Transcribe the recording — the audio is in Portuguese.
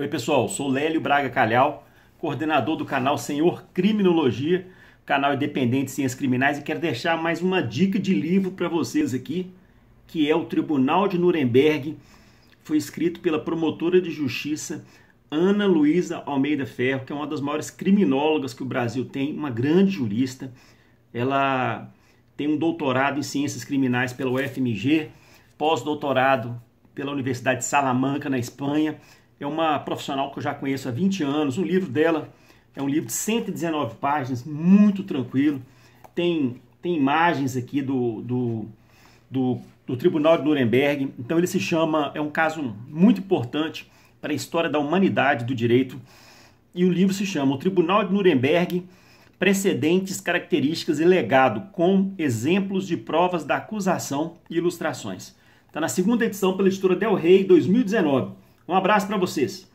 Oi, pessoal, sou Lélio Braga Calhau, coordenador do canal Senhor Criminologia, canal independente de ciências criminais, e quero deixar mais uma dica de livro para vocês aqui, que é o Tribunal de Nuremberg, foi escrito pela promotora de justiça Ana Luísa Almeida Ferro, que é uma das maiores criminólogas que o Brasil tem, uma grande jurista. Ela tem um doutorado em ciências criminais pela UFMG, pós-doutorado pela Universidade de Salamanca, na Espanha, é uma profissional que eu já conheço há 20 anos. O livro dela é um livro de 119 páginas, muito tranquilo. Tem, tem imagens aqui do, do, do, do Tribunal de Nuremberg. Então ele se chama, é um caso muito importante para a história da humanidade do direito. E o livro se chama O Tribunal de Nuremberg, Precedentes, Características e Legado, com exemplos de provas da acusação e ilustrações. Está na segunda edição pela editora Del Rey, 2019. Um abraço para vocês.